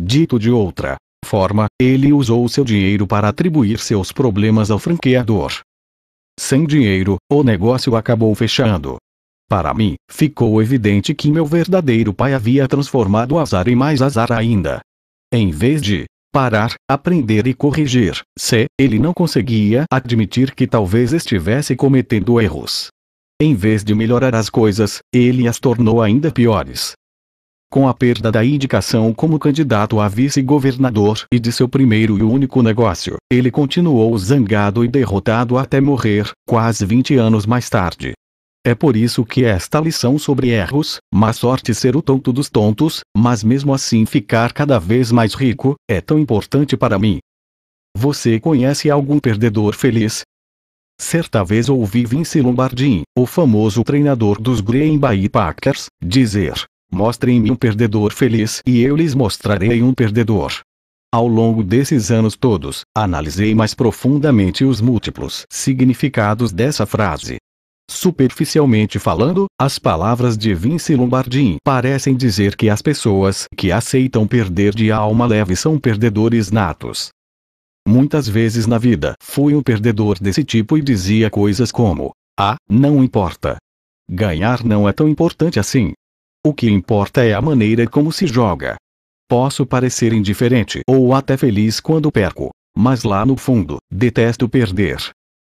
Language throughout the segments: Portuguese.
Dito de outra forma, ele usou seu dinheiro para atribuir seus problemas ao franqueador. Sem dinheiro, o negócio acabou fechando. Para mim, ficou evidente que meu verdadeiro pai havia transformado azar em mais azar ainda. Em vez de parar, aprender e corrigir, se ele não conseguia admitir que talvez estivesse cometendo erros. Em vez de melhorar as coisas, ele as tornou ainda piores, com a perda da indicação como candidato a vice-governador e de seu primeiro e único negócio, ele continuou zangado e derrotado até morrer, quase 20 anos mais tarde. É por isso que esta lição sobre erros, má sorte ser o tonto dos tontos, mas mesmo assim ficar cada vez mais rico, é tão importante para mim. Você conhece algum perdedor feliz? Certa vez ouvi Vince Lombardi, o famoso treinador dos Green Bay Packers, dizer: Mostrem-me um perdedor feliz e eu lhes mostrarei um perdedor. Ao longo desses anos todos, analisei mais profundamente os múltiplos significados dessa frase. Superficialmente falando, as palavras de Vince Lombardi parecem dizer que as pessoas que aceitam perder de alma leve são perdedores natos. Muitas vezes na vida fui um perdedor desse tipo e dizia coisas como: Ah, não importa. Ganhar não é tão importante assim. O que importa é a maneira como se joga. Posso parecer indiferente ou até feliz quando perco, mas lá no fundo, detesto perder.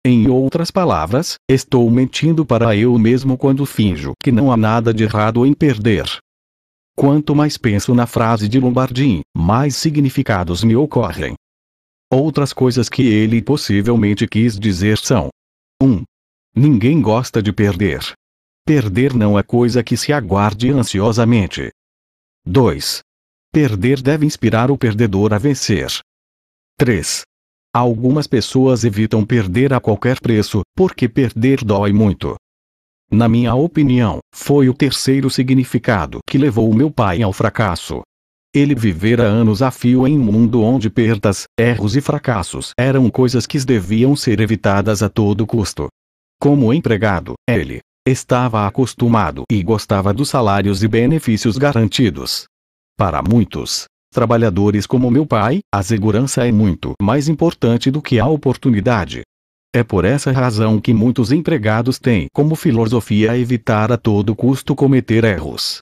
Em outras palavras, estou mentindo para eu mesmo quando finjo que não há nada de errado em perder. Quanto mais penso na frase de Lombardim, mais significados me ocorrem. Outras coisas que ele possivelmente quis dizer são: 1. Um, ninguém gosta de perder. Perder não é coisa que se aguarde ansiosamente. 2. Perder deve inspirar o perdedor a vencer. 3. Algumas pessoas evitam perder a qualquer preço, porque perder dói muito. Na minha opinião, foi o terceiro significado que levou meu pai ao fracasso. Ele vivera anos a fio em um mundo onde perdas, erros e fracassos eram coisas que deviam ser evitadas a todo custo. Como empregado, ele, estava acostumado e gostava dos salários e benefícios garantidos. Para muitos, trabalhadores como meu pai, a segurança é muito mais importante do que a oportunidade. É por essa razão que muitos empregados têm como filosofia evitar a todo custo cometer erros.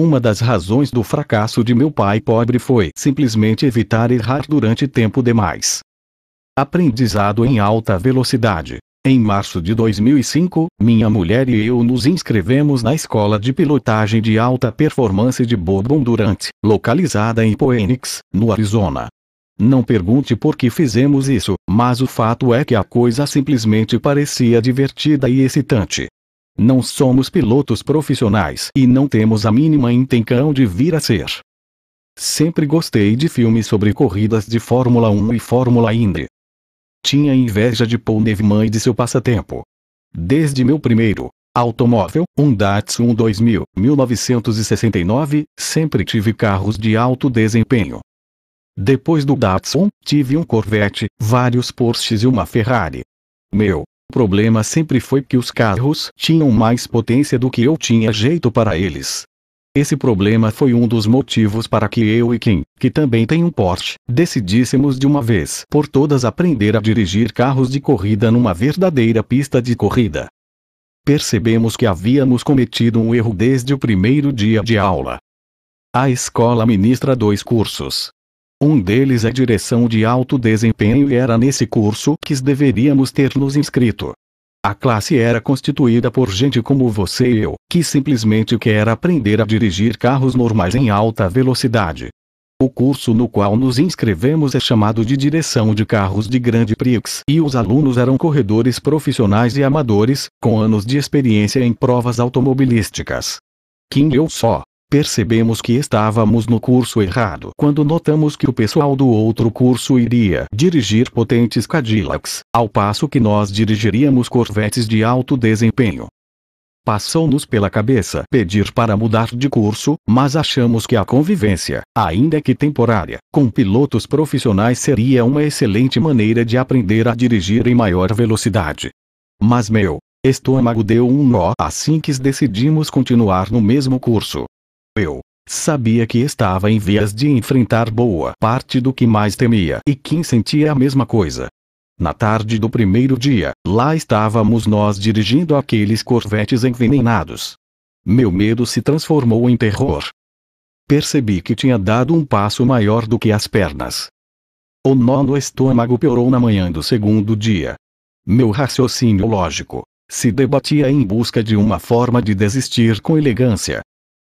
Uma das razões do fracasso de meu pai pobre foi simplesmente evitar errar durante tempo demais. Aprendizado em alta velocidade. Em março de 2005, minha mulher e eu nos inscrevemos na Escola de Pilotagem de Alta Performance de Bourbon Durant, localizada em Phoenix, no Arizona. Não pergunte por que fizemos isso, mas o fato é que a coisa simplesmente parecia divertida e excitante. Não somos pilotos profissionais e não temos a mínima intenção de vir a ser. Sempre gostei de filmes sobre corridas de Fórmula 1 e Fórmula Indy. Tinha inveja de Paul Neviman e de seu passatempo. Desde meu primeiro automóvel, um Datsun 2000, 1969, sempre tive carros de alto desempenho. Depois do Datsun, tive um Corvette, vários Porsches e uma Ferrari. Meu problema sempre foi que os carros tinham mais potência do que eu tinha jeito para eles. Esse problema foi um dos motivos para que eu e Kim, que também tem um Porsche, decidíssemos de uma vez por todas aprender a dirigir carros de corrida numa verdadeira pista de corrida. Percebemos que havíamos cometido um erro desde o primeiro dia de aula. A escola ministra dois cursos. Um deles é direção de alto desempenho e era nesse curso que deveríamos ter nos inscrito. A classe era constituída por gente como você e eu, que simplesmente quer aprender a dirigir carros normais em alta velocidade. O curso no qual nos inscrevemos é chamado de Direção de Carros de Grande Prix e os alunos eram corredores profissionais e amadores, com anos de experiência em provas automobilísticas. Quem eu só, Percebemos que estávamos no curso errado quando notamos que o pessoal do outro curso iria dirigir potentes Cadillacs, ao passo que nós dirigiríamos Corvettes de alto desempenho. Passou-nos pela cabeça pedir para mudar de curso, mas achamos que a convivência, ainda que temporária, com pilotos profissionais seria uma excelente maneira de aprender a dirigir em maior velocidade. Mas meu estômago deu um nó assim que decidimos continuar no mesmo curso. Eu sabia que estava em vias de enfrentar boa parte do que mais temia e quem sentia a mesma coisa. Na tarde do primeiro dia, lá estávamos nós dirigindo aqueles corvetes envenenados. Meu medo se transformou em terror. Percebi que tinha dado um passo maior do que as pernas. O nó no estômago piorou na manhã do segundo dia. Meu raciocínio lógico se debatia em busca de uma forma de desistir com elegância,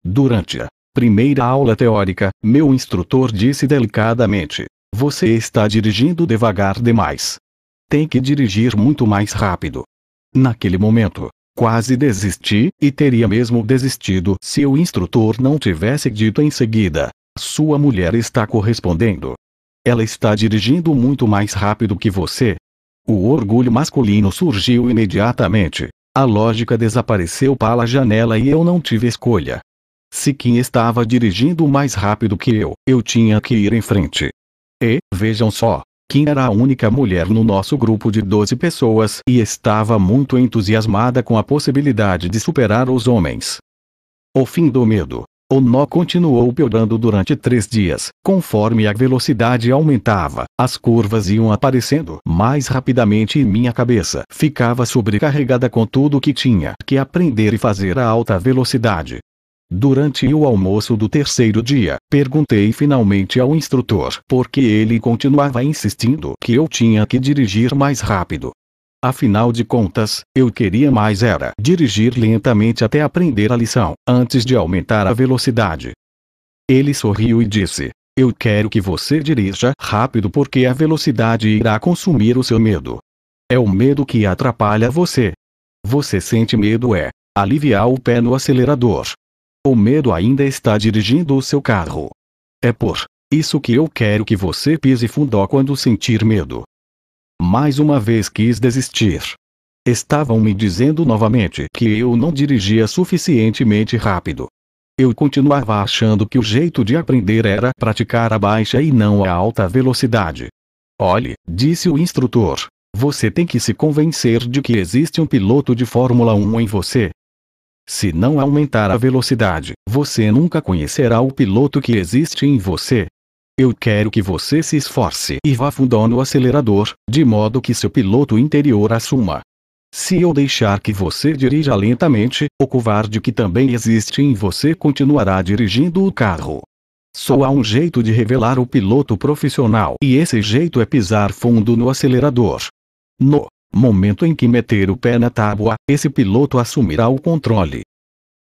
Durante a primeira aula teórica, meu instrutor disse delicadamente: Você está dirigindo devagar demais. Tem que dirigir muito mais rápido. Naquele momento, quase desisti, e teria mesmo desistido se o instrutor não tivesse dito em seguida: Sua mulher está correspondendo. Ela está dirigindo muito mais rápido que você. O orgulho masculino surgiu imediatamente. A lógica desapareceu pela janela e eu não tive escolha. Se Kim estava dirigindo mais rápido que eu, eu tinha que ir em frente. E, vejam só, Kim era a única mulher no nosso grupo de 12 pessoas e estava muito entusiasmada com a possibilidade de superar os homens. O fim do medo. O nó continuou piorando durante três dias. Conforme a velocidade aumentava, as curvas iam aparecendo mais rapidamente e minha cabeça ficava sobrecarregada com tudo que tinha que aprender e fazer a alta velocidade. Durante o almoço do terceiro dia, perguntei finalmente ao instrutor por que ele continuava insistindo que eu tinha que dirigir mais rápido. Afinal de contas, eu queria mais era dirigir lentamente até aprender a lição, antes de aumentar a velocidade. Ele sorriu e disse: Eu quero que você dirija rápido porque a velocidade irá consumir o seu medo. É o medo que atrapalha você. Você sente medo é aliviar o pé no acelerador, o medo ainda está dirigindo o seu carro. É por isso que eu quero que você pise fundo quando sentir medo. Mais uma vez quis desistir. Estavam me dizendo novamente que eu não dirigia suficientemente rápido. Eu continuava achando que o jeito de aprender era praticar a baixa e não a alta velocidade. Olhe, disse o instrutor, você tem que se convencer de que existe um piloto de Fórmula 1 em você, se não aumentar a velocidade, você nunca conhecerá o piloto que existe em você. Eu quero que você se esforce e vá fundo no acelerador, de modo que seu piloto interior assuma. Se eu deixar que você dirija lentamente, o covarde que também existe em você continuará dirigindo o carro. Só há um jeito de revelar o piloto profissional e esse jeito é pisar fundo no acelerador. No Momento em que meter o pé na tábua, esse piloto assumirá o controle.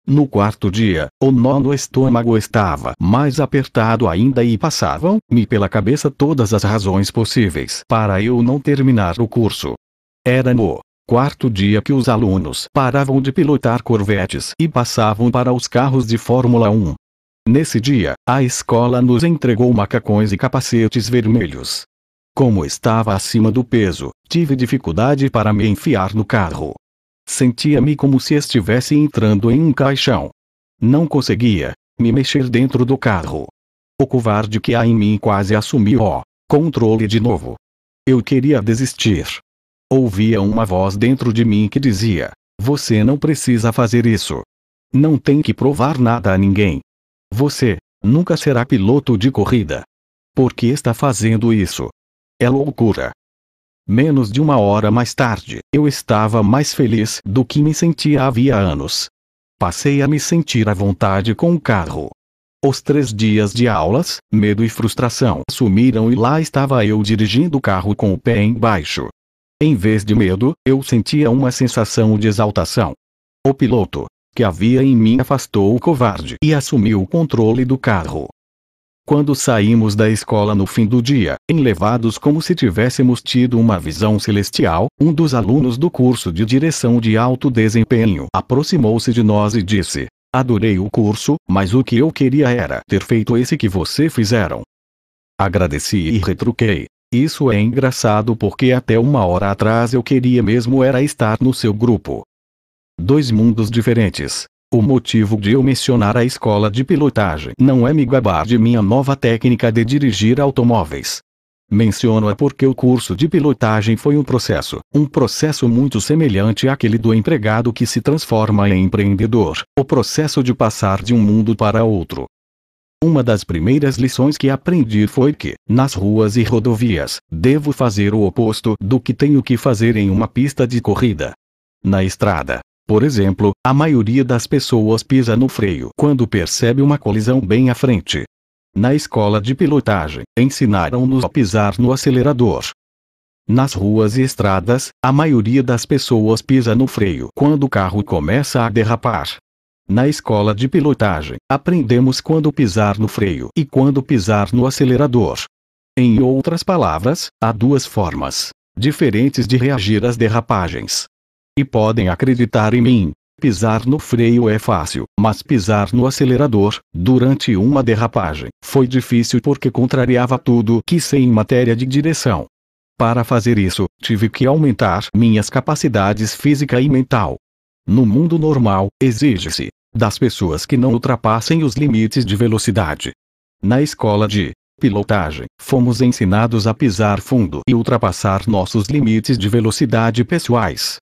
No quarto dia, o nó estômago estava mais apertado ainda e passavam-me pela cabeça todas as razões possíveis para eu não terminar o curso. Era no quarto dia que os alunos paravam de pilotar corvetes e passavam para os carros de Fórmula 1. Nesse dia, a escola nos entregou macacões e capacetes vermelhos, como estava acima do peso, tive dificuldade para me enfiar no carro. Sentia-me como se estivesse entrando em um caixão. Não conseguia me mexer dentro do carro. O covarde que há em mim quase assumiu o controle de novo. Eu queria desistir. Ouvia uma voz dentro de mim que dizia: Você não precisa fazer isso. Não tem que provar nada a ninguém. Você nunca será piloto de corrida. Por que está fazendo isso? É loucura. Menos de uma hora mais tarde, eu estava mais feliz do que me sentia havia anos. Passei a me sentir à vontade com o carro. Os três dias de aulas, medo e frustração sumiram e lá estava eu dirigindo o carro com o pé embaixo. Em vez de medo, eu sentia uma sensação de exaltação. O piloto, que havia em mim afastou o covarde e assumiu o controle do carro quando saímos da escola no fim do dia, enlevados como se tivéssemos tido uma visão celestial, um dos alunos do curso de direção de alto desempenho aproximou-se de nós e disse: Adorei o curso, mas o que eu queria era ter feito esse que vocês fizeram. Agradeci e retruquei. Isso é engraçado porque até uma hora atrás eu queria mesmo era estar no seu grupo. Dois mundos diferentes, o motivo de eu mencionar a escola de pilotagem não é me gabar de minha nova técnica de dirigir automóveis. Menciono-a porque o curso de pilotagem foi um processo, um processo muito semelhante àquele do empregado que se transforma em empreendedor, o processo de passar de um mundo para outro. Uma das primeiras lições que aprendi foi que, nas ruas e rodovias, devo fazer o oposto do que tenho que fazer em uma pista de corrida. Na estrada, por exemplo, a maioria das pessoas pisa no freio quando percebe uma colisão bem à frente. Na escola de pilotagem, ensinaram-nos a pisar no acelerador. Nas ruas e estradas, a maioria das pessoas pisa no freio quando o carro começa a derrapar. Na escola de pilotagem, aprendemos quando pisar no freio e quando pisar no acelerador. Em outras palavras, há duas formas diferentes de reagir às derrapagens. E podem acreditar em mim. Pisar no freio é fácil, mas pisar no acelerador, durante uma derrapagem, foi difícil porque contrariava tudo que sei em matéria de direção. Para fazer isso, tive que aumentar minhas capacidades física e mental. No mundo normal, exige-se das pessoas que não ultrapassem os limites de velocidade. Na escola de pilotagem, fomos ensinados a pisar fundo e ultrapassar nossos limites de velocidade pessoais.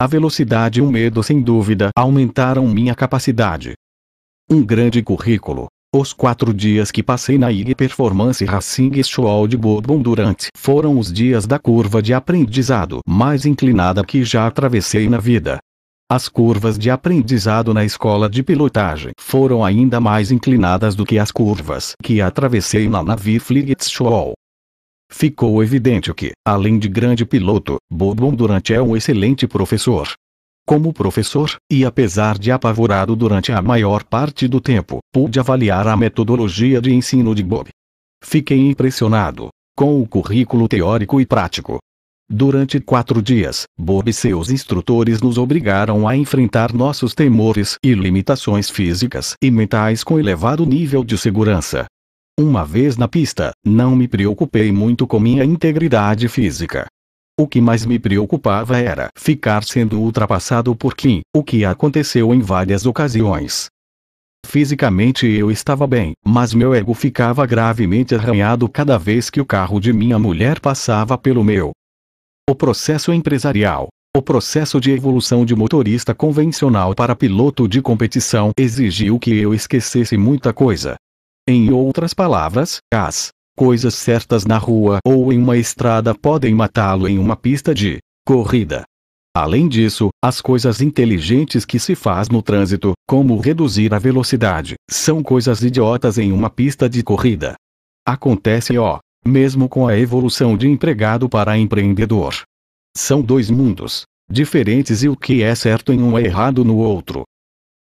A velocidade e o medo sem dúvida aumentaram minha capacidade. Um grande currículo. Os quatro dias que passei na IG Performance Racing School de Bourbon durante foram os dias da curva de aprendizado mais inclinada que já atravessei na vida. As curvas de aprendizado na escola de pilotagem foram ainda mais inclinadas do que as curvas que atravessei na Navi Flight School. Ficou evidente que, além de grande piloto, Bourbon Durante é um excelente professor. Como professor, e apesar de apavorado durante a maior parte do tempo, pude avaliar a metodologia de ensino de Bob. Fiquei impressionado com o currículo teórico e prático. Durante quatro dias, Bob e seus instrutores nos obrigaram a enfrentar nossos temores e limitações físicas e mentais com elevado nível de segurança, uma vez na pista, não me preocupei muito com minha integridade física. O que mais me preocupava era ficar sendo ultrapassado por Kim, o que aconteceu em várias ocasiões. Fisicamente eu estava bem, mas meu ego ficava gravemente arranhado cada vez que o carro de minha mulher passava pelo meu. O processo empresarial, o processo de evolução de motorista convencional para piloto de competição exigiu que eu esquecesse muita coisa, em outras palavras, as coisas certas na rua ou em uma estrada podem matá-lo em uma pista de corrida. Além disso, as coisas inteligentes que se faz no trânsito, como reduzir a velocidade, são coisas idiotas em uma pista de corrida. Acontece ó, mesmo com a evolução de empregado para empreendedor. São dois mundos diferentes e o que é certo em um é errado no outro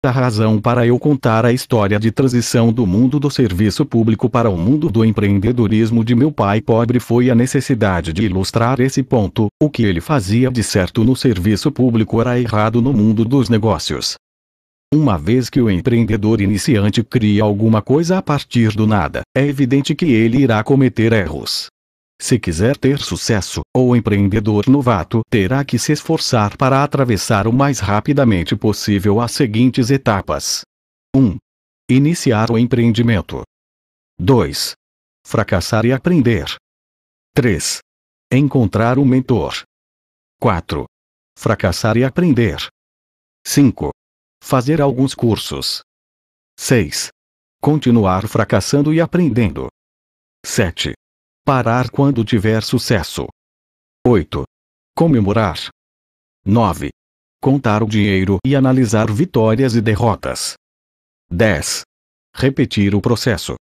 a razão para eu contar a história de transição do mundo do serviço público para o mundo do empreendedorismo de meu pai pobre foi a necessidade de ilustrar esse ponto. O que ele fazia de certo no serviço público era errado no mundo dos negócios. Uma vez que o empreendedor iniciante cria alguma coisa a partir do nada, é evidente que ele irá cometer erros. Se quiser ter sucesso, o empreendedor novato terá que se esforçar para atravessar o mais rapidamente possível as seguintes etapas: 1. Iniciar o empreendimento. 2. Fracassar e aprender. 3. Encontrar um mentor. 4. Fracassar e aprender. 5. Fazer alguns cursos. 6. Continuar fracassando e aprendendo. 7. Parar quando tiver sucesso. 8. Comemorar. 9. Contar o dinheiro e analisar vitórias e derrotas. 10. Repetir o processo.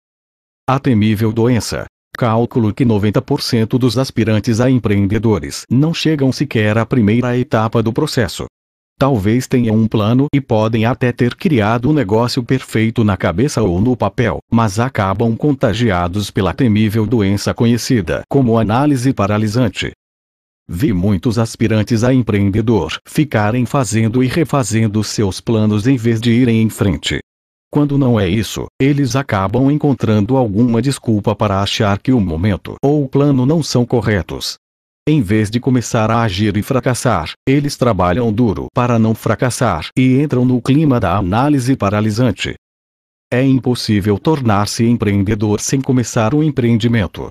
A temível doença. Cálculo que 90% dos aspirantes a empreendedores não chegam sequer à primeira etapa do processo. Talvez tenham um plano e podem até ter criado o um negócio perfeito na cabeça ou no papel, mas acabam contagiados pela temível doença conhecida como análise paralisante. Vi muitos aspirantes a empreendedor ficarem fazendo e refazendo seus planos em vez de irem em frente. Quando não é isso, eles acabam encontrando alguma desculpa para achar que o momento ou o plano não são corretos, em vez de começar a agir e fracassar, eles trabalham duro para não fracassar e entram no clima da análise paralisante. É impossível tornar-se empreendedor sem começar um empreendimento.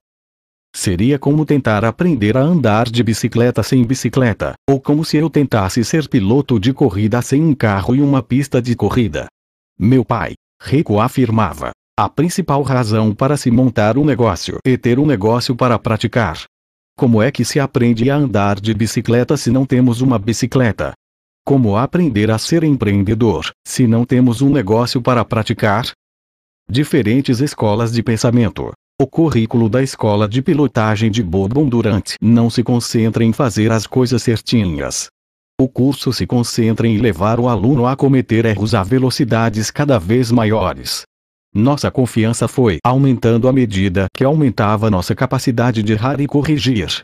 Seria como tentar aprender a andar de bicicleta sem bicicleta, ou como se eu tentasse ser piloto de corrida sem um carro e uma pista de corrida. Meu pai, rico, afirmava: a principal razão para se montar um negócio é ter um negócio para praticar, como é que se aprende a andar de bicicleta se não temos uma bicicleta? Como aprender a ser empreendedor, se não temos um negócio para praticar? Diferentes escolas de pensamento. O currículo da escola de pilotagem de Bourbon Durant não se concentra em fazer as coisas certinhas. O curso se concentra em levar o aluno a cometer erros a velocidades cada vez maiores, nossa confiança foi aumentando à medida que aumentava nossa capacidade de errar e corrigir.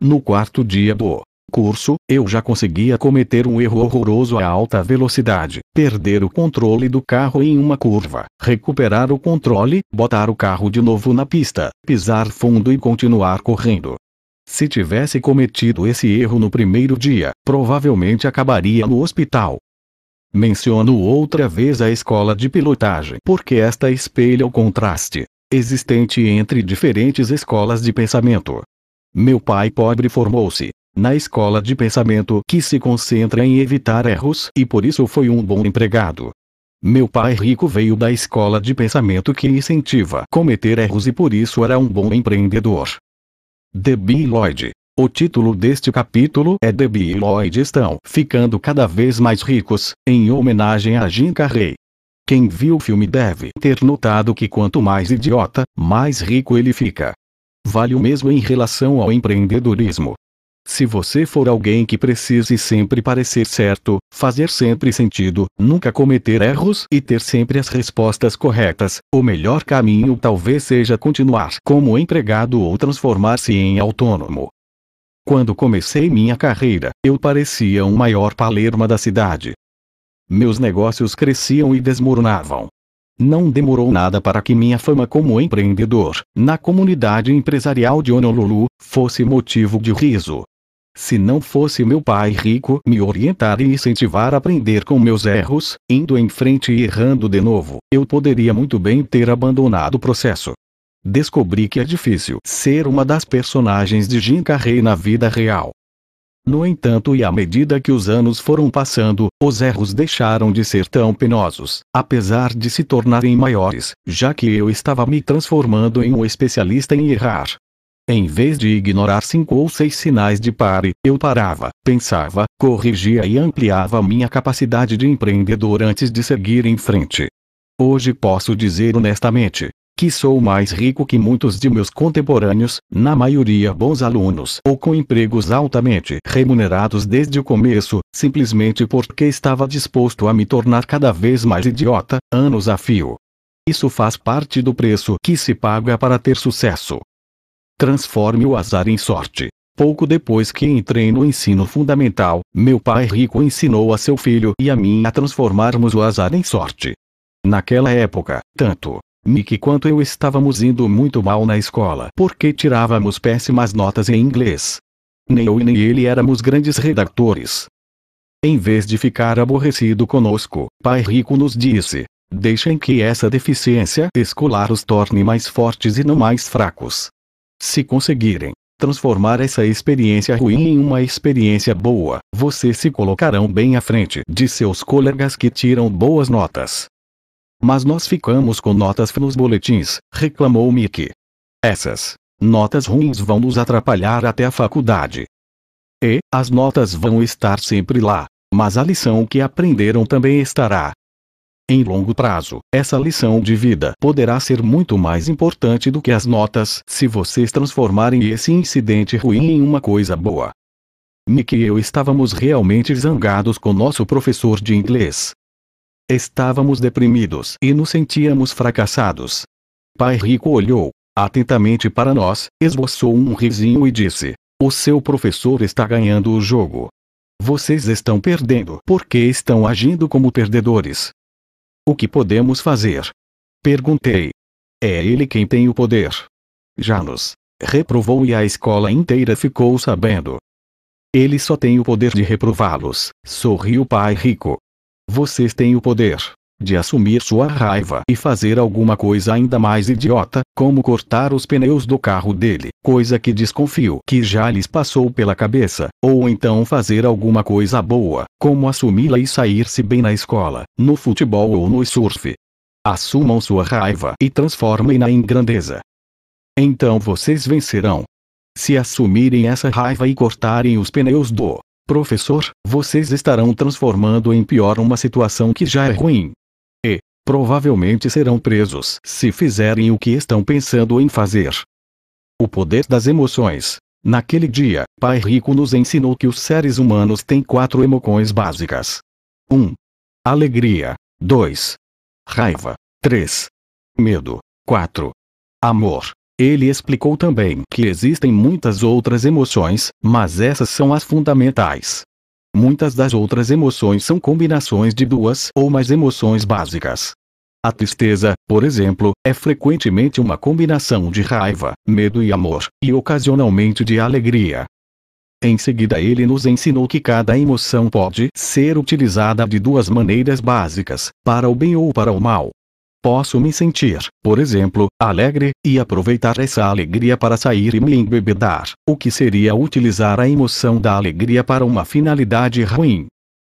No quarto dia do curso, eu já conseguia cometer um erro horroroso a alta velocidade, perder o controle do carro em uma curva, recuperar o controle, botar o carro de novo na pista, pisar fundo e continuar correndo. Se tivesse cometido esse erro no primeiro dia, provavelmente acabaria no hospital, Menciono outra vez a escola de pilotagem porque esta espelha o contraste existente entre diferentes escolas de pensamento. Meu pai pobre formou-se na escola de pensamento que se concentra em evitar erros e por isso foi um bom empregado. Meu pai rico veio da escola de pensamento que incentiva cometer erros e por isso era um bom empreendedor. Debbie Lloyd o título deste capítulo é The Lloyd estão ficando cada vez mais ricos, em homenagem a Jim Carrey. Quem viu o filme deve ter notado que quanto mais idiota, mais rico ele fica. Vale o mesmo em relação ao empreendedorismo. Se você for alguém que precise sempre parecer certo, fazer sempre sentido, nunca cometer erros e ter sempre as respostas corretas, o melhor caminho talvez seja continuar como empregado ou transformar-se em autônomo. Quando comecei minha carreira, eu parecia um maior palerma da cidade. Meus negócios cresciam e desmoronavam. Não demorou nada para que minha fama como empreendedor, na comunidade empresarial de Honolulu, fosse motivo de riso. Se não fosse meu pai rico me orientar e incentivar a aprender com meus erros, indo em frente e errando de novo, eu poderia muito bem ter abandonado o processo descobri que é difícil ser uma das personagens de Jim Carrey na vida real. No entanto, e à medida que os anos foram passando, os erros deixaram de ser tão penosos, apesar de se tornarem maiores, já que eu estava me transformando em um especialista em errar. Em vez de ignorar cinco ou seis sinais de pare, eu parava, pensava, corrigia e ampliava minha capacidade de empreendedor antes de seguir em frente. Hoje posso dizer honestamente que sou mais rico que muitos de meus contemporâneos, na maioria bons alunos ou com empregos altamente remunerados desde o começo, simplesmente porque estava disposto a me tornar cada vez mais idiota, anos a fio. Isso faz parte do preço que se paga para ter sucesso. Transforme o azar em sorte. Pouco depois que entrei no ensino fundamental, meu pai rico ensinou a seu filho e a mim a transformarmos o azar em sorte. Naquela época, tanto Nick quanto eu estávamos indo muito mal na escola porque tirávamos péssimas notas em inglês. Nem eu e nem ele éramos grandes redatores. Em vez de ficar aborrecido conosco, Pai Rico nos disse: Deixem que essa deficiência escolar os torne mais fortes e não mais fracos. Se conseguirem transformar essa experiência ruim em uma experiência boa, vocês se colocarão bem à frente de seus colegas que tiram boas notas mas nós ficamos com notas nos boletins, reclamou Mick. Essas notas ruins vão nos atrapalhar até a faculdade. E, as notas vão estar sempre lá, mas a lição que aprenderam também estará. Em longo prazo, essa lição de vida poderá ser muito mais importante do que as notas se vocês transformarem esse incidente ruim em uma coisa boa. Mick e eu estávamos realmente zangados com nosso professor de inglês, Estávamos deprimidos e nos sentíamos fracassados. Pai Rico olhou atentamente para nós, esboçou um risinho e disse: O seu professor está ganhando o jogo. Vocês estão perdendo porque estão agindo como perdedores. O que podemos fazer? Perguntei. É ele quem tem o poder. Já nos reprovou e a escola inteira ficou sabendo. Ele só tem o poder de reprová-los, sorriu o pai rico. Vocês têm o poder de assumir sua raiva e fazer alguma coisa ainda mais idiota, como cortar os pneus do carro dele, coisa que desconfio que já lhes passou pela cabeça, ou então fazer alguma coisa boa, como assumi-la e sair-se bem na escola, no futebol ou no surf. Assumam sua raiva e transformem-na em grandeza. Então vocês vencerão. Se assumirem essa raiva e cortarem os pneus do Professor, vocês estarão transformando em pior uma situação que já é ruim. E, provavelmente serão presos se fizerem o que estão pensando em fazer. O poder das emoções. Naquele dia, Pai Rico nos ensinou que os seres humanos têm quatro emoções básicas: 1. Um, alegria. 2. Raiva. 3. Medo. 4. Amor. Ele explicou também que existem muitas outras emoções, mas essas são as fundamentais. Muitas das outras emoções são combinações de duas ou mais emoções básicas. A tristeza, por exemplo, é frequentemente uma combinação de raiva, medo e amor, e ocasionalmente de alegria. Em seguida, ele nos ensinou que cada emoção pode ser utilizada de duas maneiras básicas, para o bem ou para o mal. Posso me sentir, por exemplo, alegre, e aproveitar essa alegria para sair e me embebedar, o que seria utilizar a emoção da alegria para uma finalidade ruim.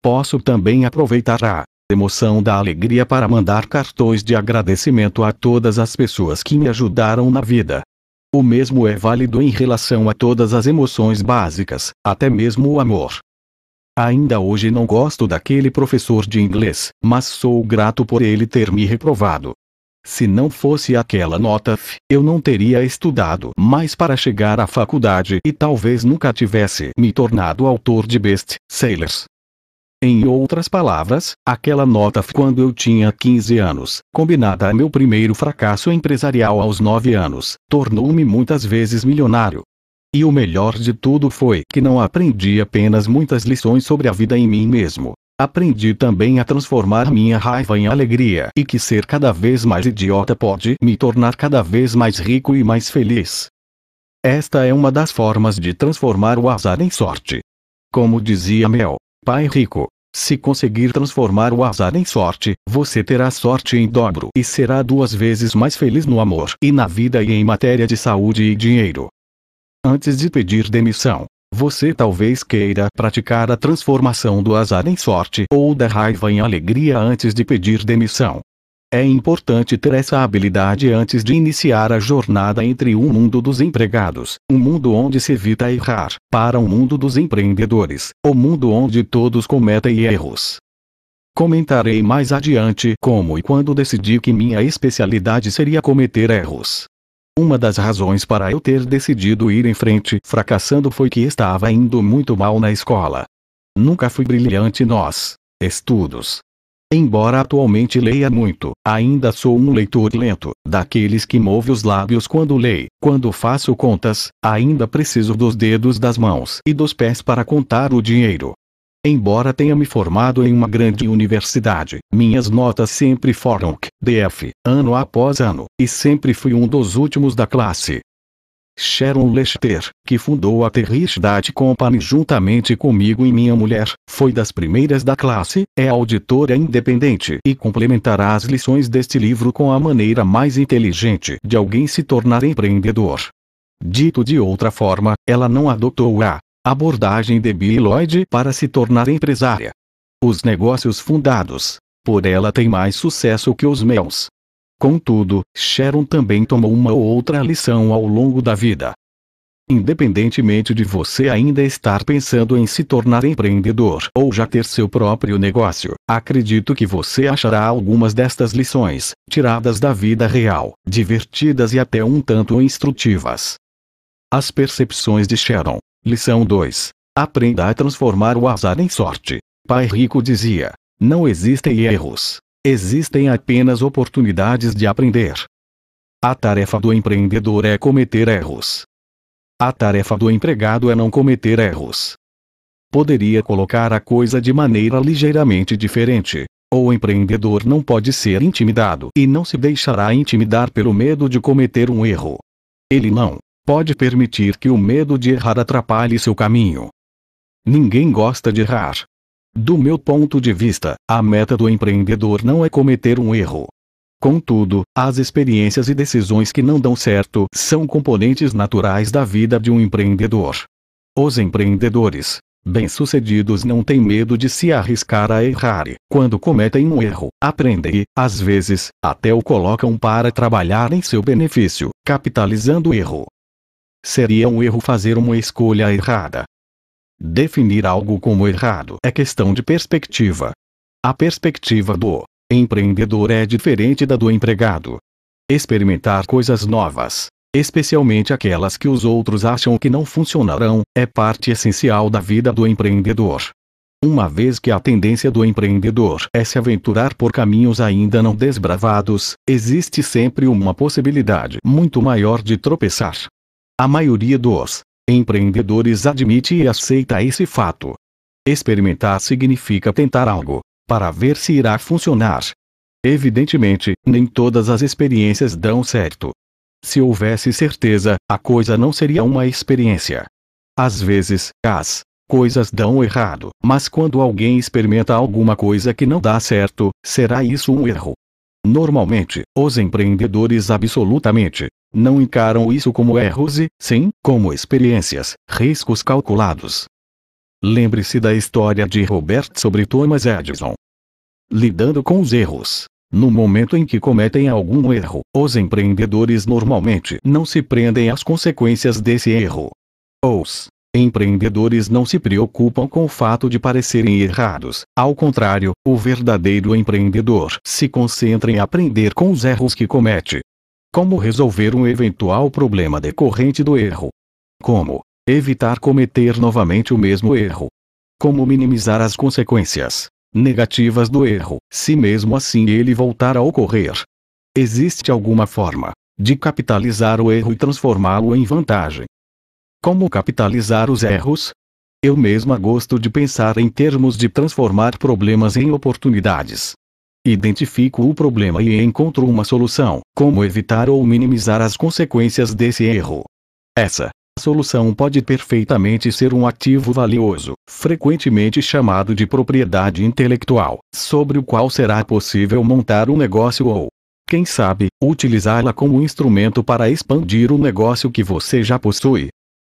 Posso também aproveitar a emoção da alegria para mandar cartões de agradecimento a todas as pessoas que me ajudaram na vida. O mesmo é válido em relação a todas as emoções básicas, até mesmo o amor. Ainda hoje não gosto daquele professor de inglês, mas sou grato por ele ter me reprovado. Se não fosse aquela nota, eu não teria estudado mais para chegar à faculdade e talvez nunca tivesse me tornado autor de best sellers. Em outras palavras, aquela nota quando eu tinha 15 anos, combinada a meu primeiro fracasso empresarial aos 9 anos, tornou-me muitas vezes milionário. E o melhor de tudo foi que não aprendi apenas muitas lições sobre a vida em mim mesmo. Aprendi também a transformar minha raiva em alegria e que ser cada vez mais idiota pode me tornar cada vez mais rico e mais feliz. Esta é uma das formas de transformar o azar em sorte. Como dizia Mel, pai rico, se conseguir transformar o azar em sorte, você terá sorte em dobro e será duas vezes mais feliz no amor e na vida e em matéria de saúde e dinheiro. Antes de pedir demissão, você talvez queira praticar a transformação do azar em sorte ou da raiva em alegria antes de pedir demissão. É importante ter essa habilidade antes de iniciar a jornada entre o um mundo dos empregados, um mundo onde se evita errar, para o um mundo dos empreendedores, o um mundo onde todos cometem erros. Comentarei mais adiante como e quando decidi que minha especialidade seria cometer erros. Uma das razões para eu ter decidido ir em frente fracassando foi que estava indo muito mal na escola. Nunca fui brilhante nos estudos. Embora atualmente leia muito, ainda sou um leitor lento, daqueles que move os lábios quando leio. Quando faço contas, ainda preciso dos dedos das mãos e dos pés para contar o dinheiro. Embora tenha me formado em uma grande universidade, minhas notas sempre foram DF, ano após ano, e sempre fui um dos últimos da classe. Sharon Lester, que fundou a Terrichdade Company juntamente comigo e minha mulher, foi das primeiras da classe, é auditora independente e complementará as lições deste livro com a maneira mais inteligente de alguém se tornar empreendedor. Dito de outra forma, ela não adotou a Abordagem de Bill Lloyd para se tornar empresária. Os negócios fundados por ela têm mais sucesso que os meus. Contudo, Sharon também tomou uma ou outra lição ao longo da vida. Independentemente de você ainda estar pensando em se tornar empreendedor ou já ter seu próprio negócio, acredito que você achará algumas destas lições, tiradas da vida real, divertidas e até um tanto instrutivas. As percepções de Sharon Lição 2. Aprenda a transformar o azar em sorte. Pai Rico dizia: Não existem erros. Existem apenas oportunidades de aprender. A tarefa do empreendedor é cometer erros. A tarefa do empregado é não cometer erros. Poderia colocar a coisa de maneira ligeiramente diferente. O empreendedor não pode ser intimidado e não se deixará intimidar pelo medo de cometer um erro. Ele não pode permitir que o medo de errar atrapalhe seu caminho. Ninguém gosta de errar. Do meu ponto de vista, a meta do empreendedor não é cometer um erro. Contudo, as experiências e decisões que não dão certo são componentes naturais da vida de um empreendedor. Os empreendedores bem-sucedidos não têm medo de se arriscar a errar e, quando cometem um erro, aprendem e, às vezes, até o colocam para trabalhar em seu benefício, capitalizando o erro. Seria um erro fazer uma escolha errada. Definir algo como errado é questão de perspectiva. A perspectiva do empreendedor é diferente da do empregado. Experimentar coisas novas, especialmente aquelas que os outros acham que não funcionarão, é parte essencial da vida do empreendedor. Uma vez que a tendência do empreendedor é se aventurar por caminhos ainda não desbravados, existe sempre uma possibilidade muito maior de tropeçar. A maioria dos empreendedores admite e aceita esse fato. Experimentar significa tentar algo, para ver se irá funcionar. Evidentemente, nem todas as experiências dão certo. Se houvesse certeza, a coisa não seria uma experiência. Às vezes, as coisas dão errado, mas quando alguém experimenta alguma coisa que não dá certo, será isso um erro? Normalmente, os empreendedores absolutamente não encaram isso como erros e, sim, como experiências, riscos calculados. Lembre-se da história de Robert sobre Thomas Edison. Lidando com os erros. No momento em que cometem algum erro, os empreendedores normalmente não se prendem às consequências desse erro. Os empreendedores não se preocupam com o fato de parecerem errados, ao contrário, o verdadeiro empreendedor se concentra em aprender com os erros que comete. Como resolver um eventual problema decorrente do erro? Como evitar cometer novamente o mesmo erro? Como minimizar as consequências negativas do erro, se mesmo assim ele voltar a ocorrer? Existe alguma forma de capitalizar o erro e transformá-lo em vantagem? Como capitalizar os erros? Eu mesma gosto de pensar em termos de transformar problemas em oportunidades, Identifico o problema e encontro uma solução, como evitar ou minimizar as consequências desse erro. Essa solução pode perfeitamente ser um ativo valioso, frequentemente chamado de propriedade intelectual, sobre o qual será possível montar um negócio ou, quem sabe, utilizá-la como instrumento para expandir o negócio que você já possui.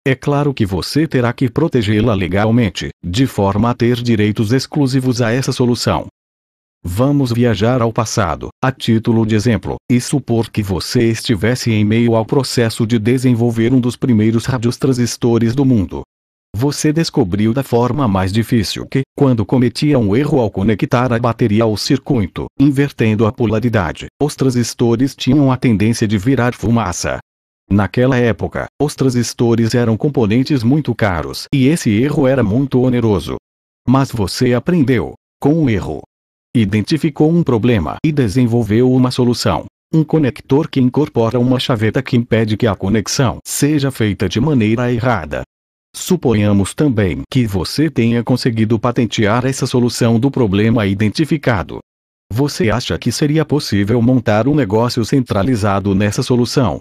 É claro que você terá que protegê-la legalmente, de forma a ter direitos exclusivos a essa solução, Vamos viajar ao passado, a título de exemplo, e supor que você estivesse em meio ao processo de desenvolver um dos primeiros radiotransistores do mundo. Você descobriu da forma mais difícil que, quando cometia um erro ao conectar a bateria ao circuito, invertendo a polaridade, os transistores tinham a tendência de virar fumaça. Naquela época, os transistores eram componentes muito caros e esse erro era muito oneroso. Mas você aprendeu, com o erro, identificou um problema e desenvolveu uma solução. Um conector que incorpora uma chaveta que impede que a conexão seja feita de maneira errada. Suponhamos também que você tenha conseguido patentear essa solução do problema identificado. Você acha que seria possível montar um negócio centralizado nessa solução?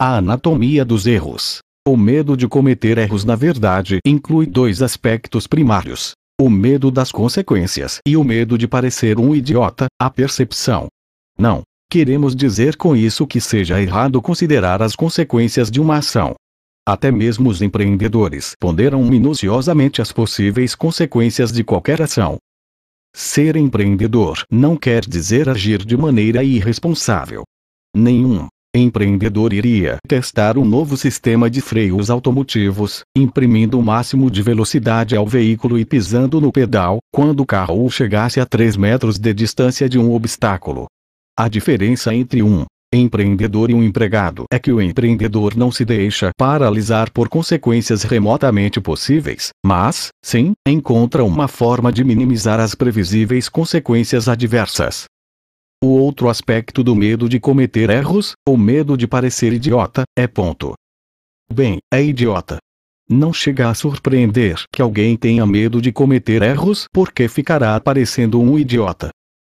A anatomia dos erros. O medo de cometer erros, na verdade, inclui dois aspectos primários: o medo das consequências e o medo de parecer um idiota, a percepção. Não. Queremos dizer com isso que seja errado considerar as consequências de uma ação. Até mesmo os empreendedores ponderam minuciosamente as possíveis consequências de qualquer ação. Ser empreendedor não quer dizer agir de maneira irresponsável. Nenhum empreendedor iria testar um novo sistema de freios automotivos, imprimindo o máximo de velocidade ao veículo e pisando no pedal, quando o carro chegasse a 3 metros de distância de um obstáculo. A diferença entre um empreendedor e um empregado é que o empreendedor não se deixa paralisar por consequências remotamente possíveis, mas, sim, encontra uma forma de minimizar as previsíveis consequências adversas. O outro aspecto do medo de cometer erros, ou medo de parecer idiota, é ponto. Bem, é idiota. Não chega a surpreender que alguém tenha medo de cometer erros porque ficará parecendo um idiota.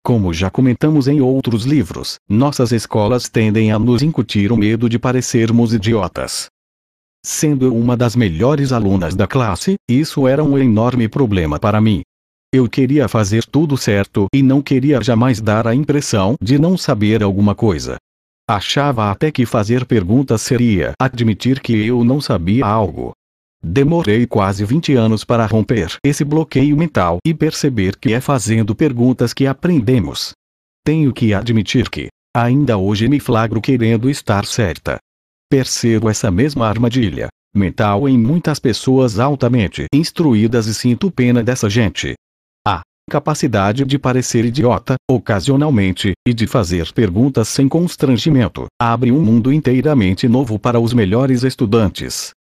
Como já comentamos em outros livros, nossas escolas tendem a nos incutir o medo de parecermos idiotas. Sendo eu uma das melhores alunas da classe, isso era um enorme problema para mim. Eu queria fazer tudo certo e não queria jamais dar a impressão de não saber alguma coisa. Achava até que fazer perguntas seria admitir que eu não sabia algo. Demorei quase 20 anos para romper esse bloqueio mental e perceber que é fazendo perguntas que aprendemos. Tenho que admitir que, ainda hoje me flagro querendo estar certa. Percebo essa mesma armadilha mental em muitas pessoas altamente instruídas e sinto pena dessa gente capacidade de parecer idiota, ocasionalmente, e de fazer perguntas sem constrangimento, abre um mundo inteiramente novo para os melhores estudantes.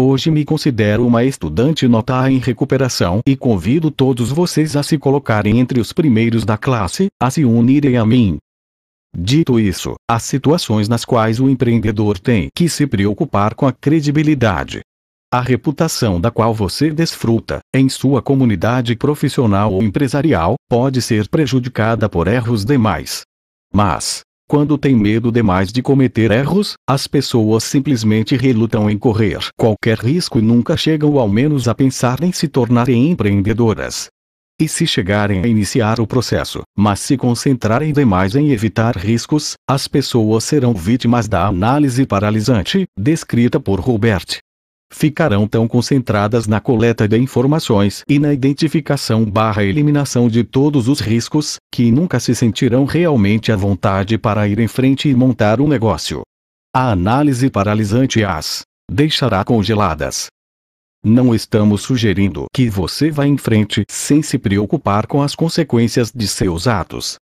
Hoje me considero uma estudante nota A em recuperação e convido todos vocês a se colocarem entre os primeiros da classe, a se unirem a mim. Dito isso, as situações nas quais o empreendedor tem que se preocupar com a credibilidade, a reputação da qual você desfruta, em sua comunidade profissional ou empresarial, pode ser prejudicada por erros demais. Mas, quando tem medo demais de cometer erros, as pessoas simplesmente relutam em correr qualquer risco e nunca chegam ao menos a pensar em se tornarem empreendedoras. E se chegarem a iniciar o processo, mas se concentrarem demais em evitar riscos, as pessoas serão vítimas da análise paralisante, descrita por Robert ficarão tão concentradas na coleta de informações e na identificação barra eliminação de todos os riscos, que nunca se sentirão realmente à vontade para ir em frente e montar um negócio. A análise paralisante as deixará congeladas. Não estamos sugerindo que você vá em frente sem se preocupar com as consequências de seus atos.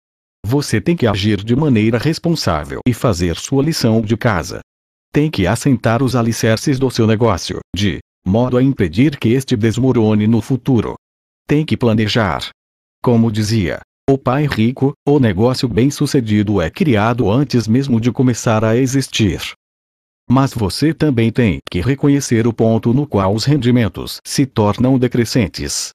Você tem que agir de maneira responsável e fazer sua lição de casa tem que assentar os alicerces do seu negócio, de modo a impedir que este desmorone no futuro. Tem que planejar. Como dizia o pai rico, o negócio bem-sucedido é criado antes mesmo de começar a existir. Mas você também tem que reconhecer o ponto no qual os rendimentos se tornam decrescentes.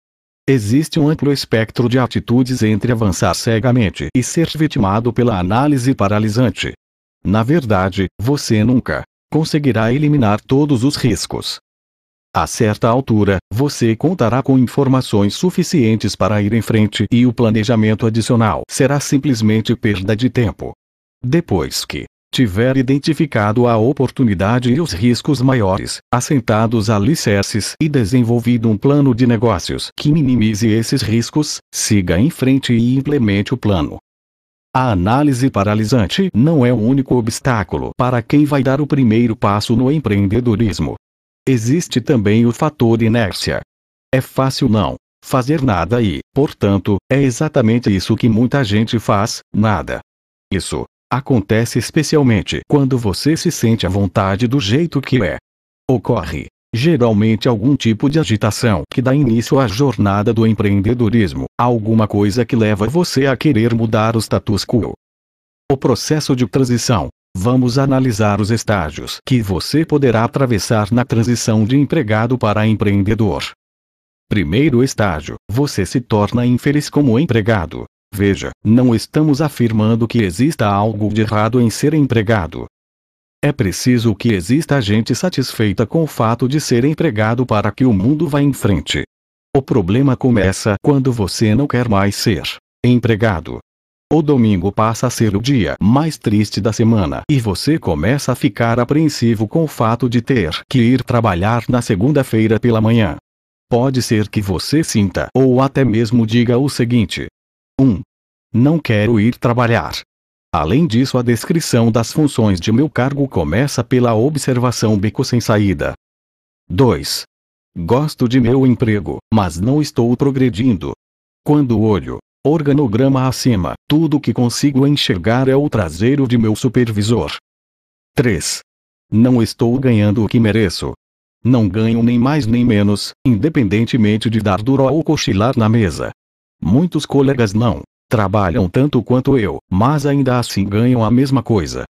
Existe um amplo espectro de atitudes entre avançar cegamente e ser vitimado pela análise paralisante, na verdade, você nunca conseguirá eliminar todos os riscos. A certa altura, você contará com informações suficientes para ir em frente e o planejamento adicional será simplesmente perda de tempo. Depois que tiver identificado a oportunidade e os riscos maiores, assentados alicerces e desenvolvido um plano de negócios que minimize esses riscos, siga em frente e implemente o plano. A análise paralisante não é o único obstáculo para quem vai dar o primeiro passo no empreendedorismo. Existe também o fator inércia. É fácil não fazer nada e, portanto, é exatamente isso que muita gente faz, nada. Isso acontece especialmente quando você se sente à vontade do jeito que é. Ocorre geralmente algum tipo de agitação que dá início à jornada do empreendedorismo, alguma coisa que leva você a querer mudar o status quo. O processo de transição. Vamos analisar os estágios que você poderá atravessar na transição de empregado para empreendedor. Primeiro estágio: você se torna infeliz como empregado. Veja, não estamos afirmando que exista algo de errado em ser empregado, é preciso que exista gente satisfeita com o fato de ser empregado para que o mundo vá em frente. O problema começa quando você não quer mais ser empregado. O domingo passa a ser o dia mais triste da semana e você começa a ficar apreensivo com o fato de ter que ir trabalhar na segunda-feira pela manhã. Pode ser que você sinta ou até mesmo diga o seguinte: 1. Um, não quero ir trabalhar. Além disso, a descrição das funções de meu cargo começa pela observação bico sem saída. 2. Gosto de meu emprego, mas não estou progredindo. Quando olho, organograma acima, tudo que consigo enxergar é o traseiro de meu supervisor. 3. Não estou ganhando o que mereço. Não ganho nem mais nem menos, independentemente de dar duro ou cochilar na mesa. Muitos colegas não, trabalham tanto quanto eu, mas ainda assim ganham a mesma coisa.